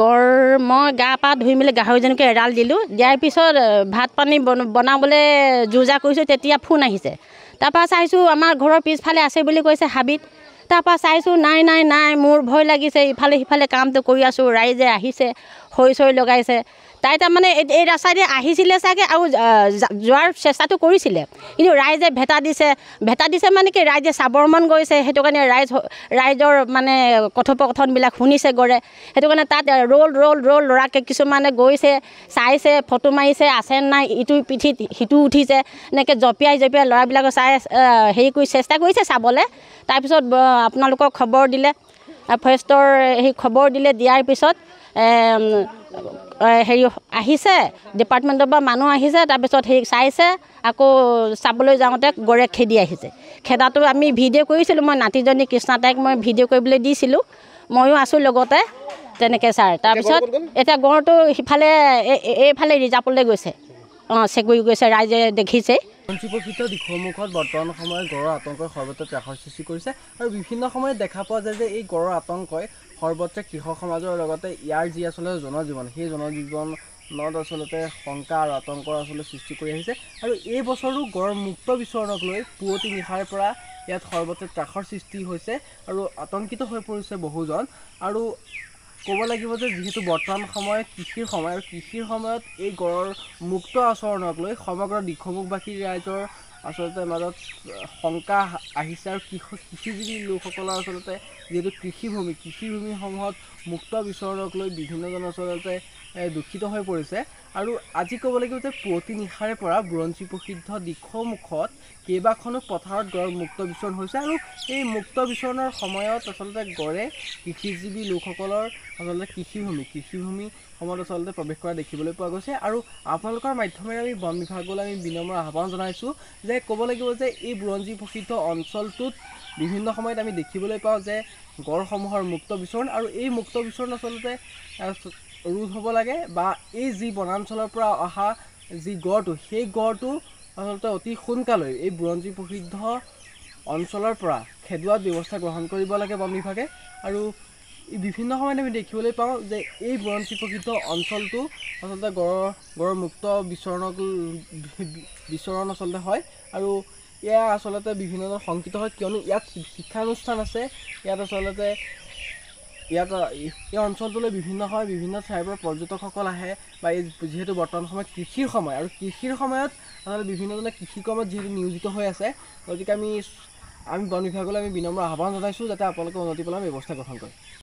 গড় মই গা পা ধুই মেলি গাহৰিজনীকে এৰাল দিলোঁ দিয়াৰ পিছত ভাত পানী বনাবলৈ যোজা কৰিছোঁ তেতিয়া ফোন আহিছে তাৰপৰা চাইছোঁ আমাৰ ঘৰৰ পিছফালে আছে বুলি কৈছে হাবিত তাৰপৰা চাইছোঁ নাই নাই নাই মোৰ ভয় লাগিছে ইফালে সিফালে কামটো কৰি আছোঁ ৰাইজে আহিছে হৈ চৈ লগাইছে তাই তাৰমানে এই ৰাস্তাইদি আহিছিলে চাগে আৰু যোৱাৰ চেষ্টাটো কৰিছিলে কিন্তু ৰাইজে ভেটা দিছে ভেটা দিছে মানে কি ৰাইজে চাবৰ মন গৈছে সেইটো কাৰণে ৰাইজ ৰাইজৰ মানে কথোপকথনবিলাক শুনিছে গড়ে সেইটো কাৰণে তাত ৰ'ল ৰ'ল ৰ'ল ল'ৰাকে কিছুমানে গৈছে চাইছে ফটো মাৰিছে আছে নাই ইটো পিঠিত সিটো উঠিছে এনেকৈ জঁপিয়াই জঁপিয়াই ল'ৰাবিলাকে চাই হেৰি কৰি চেষ্টা কৰিছে চাবলৈ তাৰপিছত আপোনালোকক খবৰ দিলে ফৰেষ্টৰ সেই খবৰ দিলে দিয়াৰ পিছত হেৰি আহিছে ডিপাৰ্টমেণ্টৰ পৰা মানুহ আহিছে তাৰপিছত সেই চাইছে আকৌ চাবলৈ যাওঁতে গড়ে খেদি আহিছে খেদাটো আমি ভিডিঅ' কৰিছিলোঁ মই নাতিজনী কৃষ্ণা তাইক মই ভিডিঅ' কৰিবলৈ দিছিলোঁ ময়ো আছোঁ লগতে তেনেকৈ ছাৰ তাৰপিছত এতিয়া গঁড়টো সিফালে এইফালে ৰিজাৰ্ভলৈ গৈছে অঁ চেগুৰি গৈছে ৰাইজে দেখিছেই পঞ্চীপক্ষিত দিশমুখত বৰ্তমান সময়ত গড়ৰ আতংকই সৰ্বত্ৰ ত্ৰাসৰ সৃষ্টি কৰিছে আৰু বিভিন্ন সময়ত দেখা পোৱা যায় যে এই গড়ৰ আতংকই সৰ্বত্ৰে কৃষক সমাজৰ লগতে ইয়াৰ যি আচলতে জনজীৱন সেই জনজীৱনত আচলতে শংকা আৰু আতংকৰ আচলতে সৃষ্টি কৰি আহিছে আৰু এই বছৰো গড় মুক্ত বিচৰণক লৈ পুৱতি নিশাৰ পৰা ইয়াত সৰ্বত্ৰে ত্ৰাসৰ সৃষ্টি হৈছে আৰু আতংকিত হৈ পৰিছে বহুজন আৰু ক'ব লাগিব যে যিহেতু বৰ্তমান সময় কৃষিৰ সময় আৰু কৃষিৰ সময়ত এই গড়ৰ মুক্ত আচৰণক লৈ সমগ্ৰ দিখমুখবাসী ৰাইজৰ আচলতে মাজত শংকা আহিছে আৰু কৃষক কৃষিজীৱী লোকসকলৰ আচলতে যিহেতু কৃষিভূমি কৃষিভূমিসমূহত মুক্ত বিচৰণক লৈ বিভিন্নজন আচলতে দূষিত হৈ পৰিছে আৰু আজি ক'ব লাগিব যে পুৱতি নিশাৰে পৰা বুৰঞ্জী প্ৰসিদ্ধ দিখমুখত কেইবাখনো পথাৰত গড় মুক্ত বিচৰণ হৈছে আৰু এই মুক্ত বিচৰণৰ সময়ত আচলতে গড়ে কৃষিজীৱী লোকসকলৰ আচলতে কৃষিভূমি কৃষিভূমি সমত আচলতে প্ৰৱেশ কৰা দেখিবলৈ পোৱা গৈছে আৰু আপোনালোকৰ মাধ্যমেৰে আমি বন বিভাগলৈ আমি বিনম্ৰ আহ্বান জনাইছোঁ যে ক'ব লাগিব যে এই বুৰঞ্জী প্ৰসিদ্ধ অঞ্চলটোত বিভিন্ন সময়ত আমি দেখিবলৈ পাওঁ যে গড়সমূহৰ মুক্ত বিচৰণ আৰু এই মুক্ত বিচৰণ আচলতে ৰোধ হ'ব লাগে বা এই যি বনাঞ্চলৰ পৰা অহা যি গড়টো সেই গড়টো আচলতে অতি সোনকালে এই বুৰঞ্জী প্ৰসিদ্ধ অঞ্চলৰ পৰা খেদোৱাত ব্যৱস্থা গ্ৰহণ কৰিব লাগে বন বিভাগে আৰু বিভিন্ন সময়ত আমি দেখিবলৈ পাওঁ যে এই বুৰঞ্জী প্ৰসিদ্ধ অঞ্চলটো আচলতে গড় গড় মুক্ত বিচৰণক বিচৰণ আচলতে হয় আৰু এয়া আচলতে বিভিন্ন ধৰণৰ শংকিত হয় কিয়নো ইয়াত শিক্ষানুষ্ঠান আছে ইয়াত আচলতে ইয়াত এই অঞ্চলটোলৈ বিভিন্ন সময় বিভিন্ন ঠাইৰ পৰা পৰ্যটকসকল আহে বা এই যিহেতু বৰ্তমান সময়ত কৃষিৰ সময় আৰু কৃষিৰ সময়ত আচলতে বিভিন্ন বিভিন্নজনে কৃষি কৰ্মত যিহেতু নিয়োজিত হৈ আছে গতিকে আমি আমি বন বিভাগলৈ আমি বিনম্ৰ আহ্বান জনাইছোঁ যাতে আপোনালোকে উন্নতি পেলাই ব্যৱস্থা গ্ৰহণ কৰে